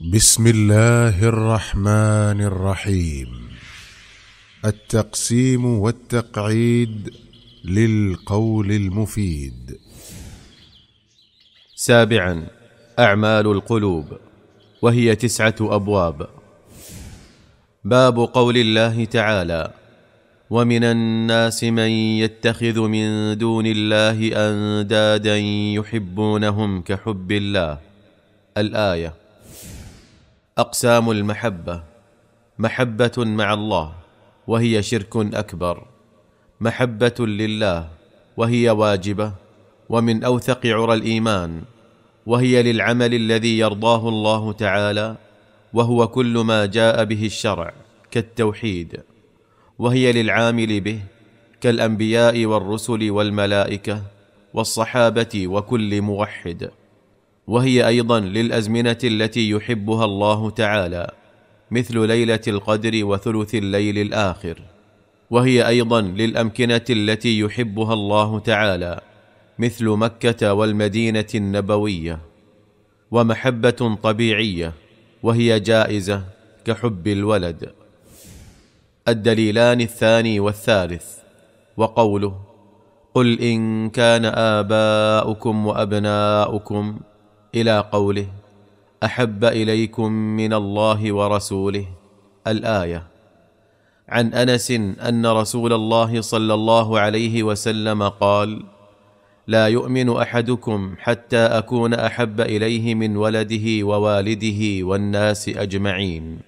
بسم الله الرحمن الرحيم التقسيم والتقعيد للقول المفيد سابعا اعمال القلوب وهي تسعه ابواب باب قول الله تعالى ومن الناس من يتخذ من دون الله اندادا يحبونهم كحب الله الايه اقسام المحبه محبه مع الله وهي شرك اكبر محبه لله وهي واجبه ومن اوثق عرى الايمان وهي للعمل الذي يرضاه الله تعالى وهو كل ما جاء به الشرع كالتوحيد وهي للعامل به كالانبياء والرسل والملائكه والصحابه وكل موحد وهي ايضا للازمنه التي يحبها الله تعالى مثل ليله القدر وثلث الليل الاخر وهي ايضا للامكنه التي يحبها الله تعالى مثل مكه والمدينه النبويه ومحبه طبيعيه وهي جائزه كحب الولد الدليلان الثاني والثالث وقوله قل ان كان اباؤكم وابناؤكم الى قوله احب اليكم من الله ورسوله الايه عن انس ان رسول الله صلى الله عليه وسلم قال لا يؤمن احدكم حتى اكون احب اليه من ولده ووالده والناس اجمعين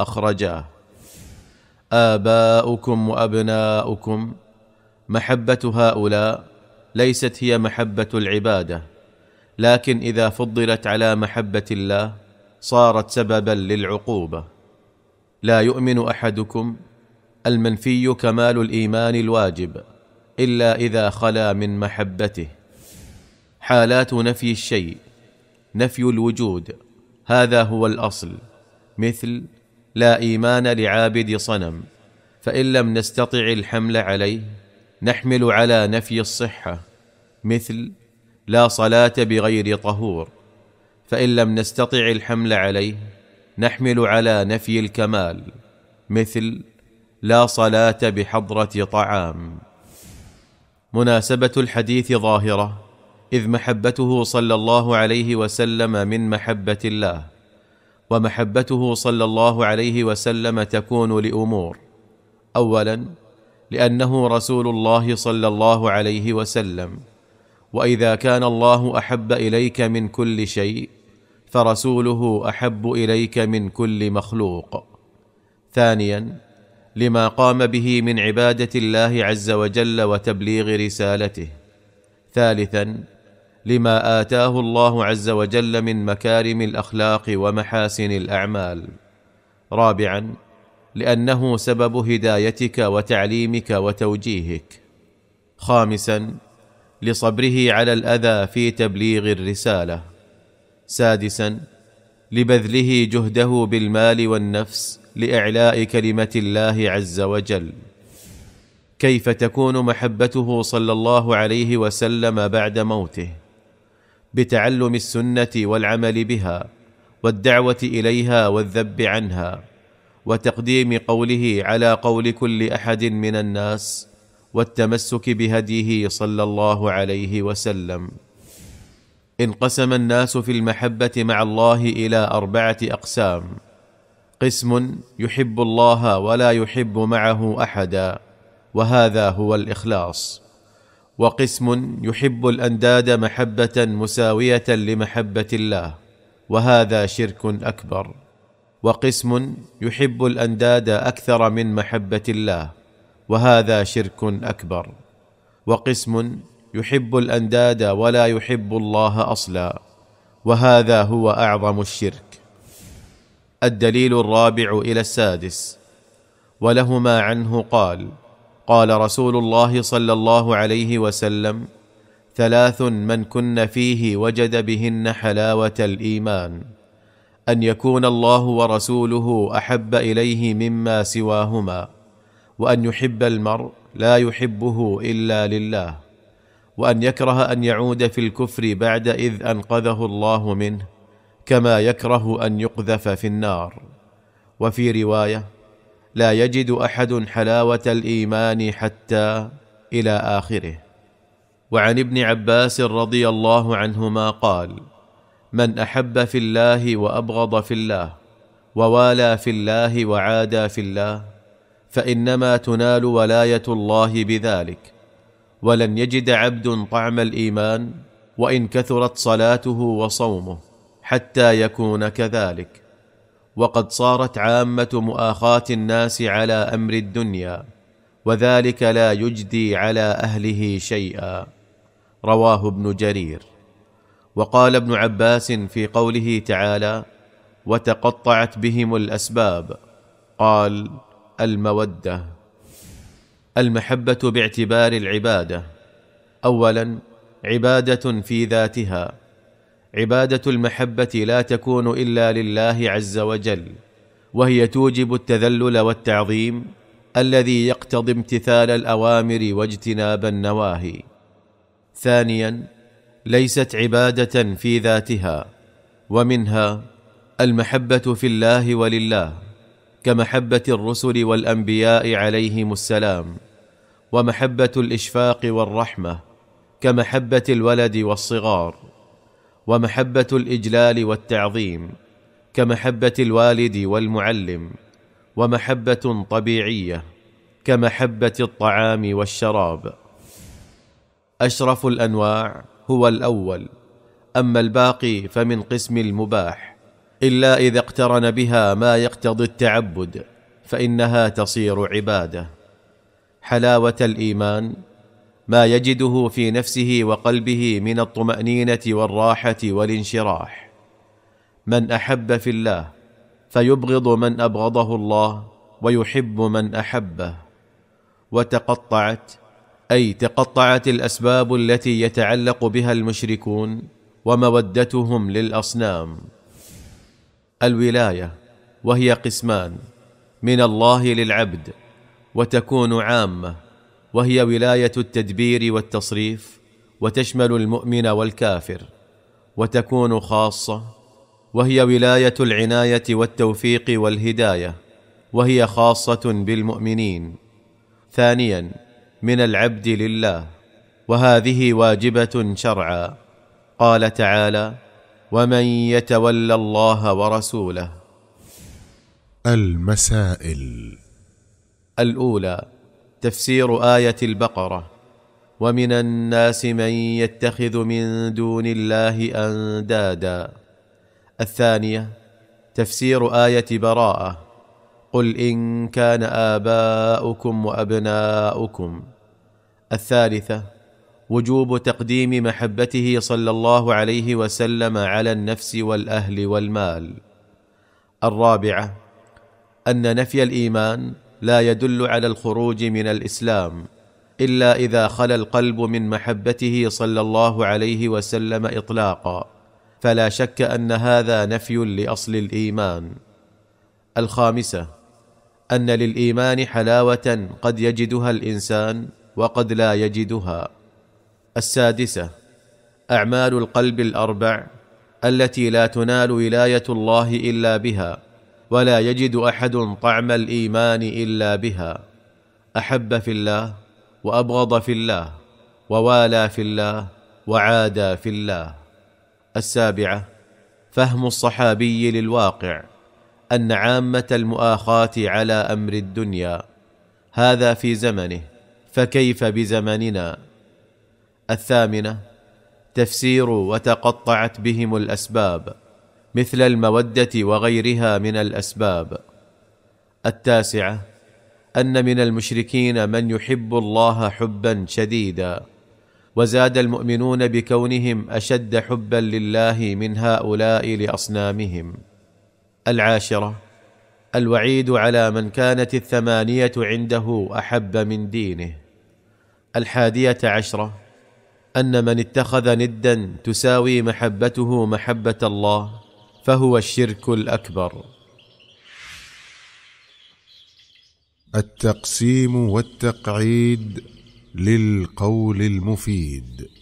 اخرجاه اباؤكم وابناؤكم محبه هؤلاء ليست هي محبه العباده لكن اذا فضلت على محبه الله صارت سببا للعقوبه لا يؤمن احدكم المنفي كمال الايمان الواجب الا اذا خلا من محبته حالات نفي الشيء نفي الوجود هذا هو الاصل مثل لا ايمان لعابد صنم فان لم نستطع الحمل عليه نحمل على نفي الصحه مثل لا صلاه بغير طهور فان لم نستطع الحمل عليه نحمل على نفي الكمال مثل لا صلاه بحضره طعام مناسبه الحديث ظاهره اذ محبته صلى الله عليه وسلم من محبه الله ومحبته صلى الله عليه وسلم تكون لامور اولا لانه رسول الله صلى الله عليه وسلم واذا كان الله احب اليك من كل شيء فرسوله احب اليك من كل مخلوق ثانيا لما قام به من عباده الله عز وجل وتبليغ رسالته ثالثا لما اتاه الله عز وجل من مكارم الاخلاق ومحاسن الاعمال رابعا لانه سبب هدايتك وتعليمك وتوجيهك خامسا لصبره على الاذى في تبليغ الرساله سادسا لبذله جهده بالمال والنفس لاعلاء كلمه الله عز وجل كيف تكون محبته صلى الله عليه وسلم بعد موته بتعلم السنه والعمل بها والدعوه اليها والذب عنها وتقديم قوله على قول كل احد من الناس والتمسك بهديه صلى الله عليه وسلم انقسم الناس في المحبه مع الله الى اربعه اقسام قسم يحب الله ولا يحب معه احدا وهذا هو الاخلاص وقسم يحب الانداد محبه مساويه لمحبه الله وهذا شرك اكبر وقسم يحب الانداد اكثر من محبه الله وهذا شرك اكبر وقسم يحب الانداد ولا يحب الله اصلا وهذا هو اعظم الشرك الدليل الرابع الى السادس ولهما عنه قال قال رسول الله صلى الله عليه وسلم ثلاث من كن فيه وجد بهن حلاوه الايمان ان يكون الله ورسوله احب اليه مما سواهما وان يحب المرء لا يحبه الا لله وان يكره ان يعود في الكفر بعد اذ انقذه الله منه كما يكره ان يقذف في النار وفي روايه لا يجد احد حلاوه الايمان حتى الى اخره وعن ابن عباس رضي الله عنهما قال من احب في الله وابغض في الله ووالى في الله وعادى في الله فانما تنال ولايه الله بذلك ولن يجد عبد طعم الايمان وان كثرت صلاته وصومه حتى يكون كذلك وقد صارت عامه مؤاخاه الناس على امر الدنيا وذلك لا يجدي على اهله شيئا رواه ابن جرير وقال ابن عباس في قوله تعالى وتقطعت بهم الاسباب قال الموده المحبه باعتبار العباده اولا عباده في ذاتها عباده المحبه لا تكون الا لله عز وجل وهي توجب التذلل والتعظيم الذي يقتضي امتثال الاوامر واجتناب النواهي ثانيا ليست عباده في ذاتها ومنها المحبه في الله ولله كمحبه الرسل والانبياء عليهم السلام ومحبه الاشفاق والرحمه كمحبه الولد والصغار ومحبه الاجلال والتعظيم كمحبه الوالد والمعلم ومحبه طبيعيه كمحبه الطعام والشراب اشرف الانواع هو الاول اما الباقي فمن قسم المباح الا اذا اقترن بها ما يقتضي التعبد فانها تصير عباده حلاوه الايمان ما يجده في نفسه وقلبه من الطمانينه والراحه والانشراح من احب في الله فيبغض من ابغضه الله ويحب من احبه وتقطعت اي تقطعت الاسباب التي يتعلق بها المشركون ومودتهم للاصنام الولايه وهي قسمان من الله للعبد وتكون عامه وهي ولايه التدبير والتصريف وتشمل المؤمن والكافر وتكون خاصه وهي ولايه العنايه والتوفيق والهدايه وهي خاصه بالمؤمنين ثانيا من العبد لله وهذه واجبه شرعا قال تعالى ومن يتول الله ورسوله المسائل الاولى تفسير ايه البقره ومن الناس من يتخذ من دون الله اندادا الثانيه تفسير ايه براءه قل ان كان اباؤكم وابناؤكم الثالثه وجوب تقديم محبته صلى الله عليه وسلم على النفس والاهل والمال الرابعه ان نفي الايمان لا يدل على الخروج من الاسلام الا اذا خلا القلب من محبته صلى الله عليه وسلم اطلاقا فلا شك ان هذا نفي لاصل الايمان الخامسه ان للايمان حلاوه قد يجدها الانسان وقد لا يجدها السادسه اعمال القلب الاربع التي لا تنال ولايه الله الا بها ولا يجد احد طعم الايمان الا بها احب في الله وابغض في الله ووالى في الله وعادى في الله السابعه فهم الصحابي للواقع ان عامه المؤاخاه على امر الدنيا هذا في زمنه فكيف بزمننا الثامنه تفسير وتقطعت بهم الاسباب مثل الموده وغيرها من الاسباب التاسعه ان من المشركين من يحب الله حبا شديدا وزاد المؤمنون بكونهم اشد حبا لله من هؤلاء لاصنامهم العاشره الوعيد على من كانت الثمانيه عنده احب من دينه الحاديه عشره ان من اتخذ ندا تساوي محبته محبه الله فهو الشرك الاكبر التقسيم والتقعيد للقول المفيد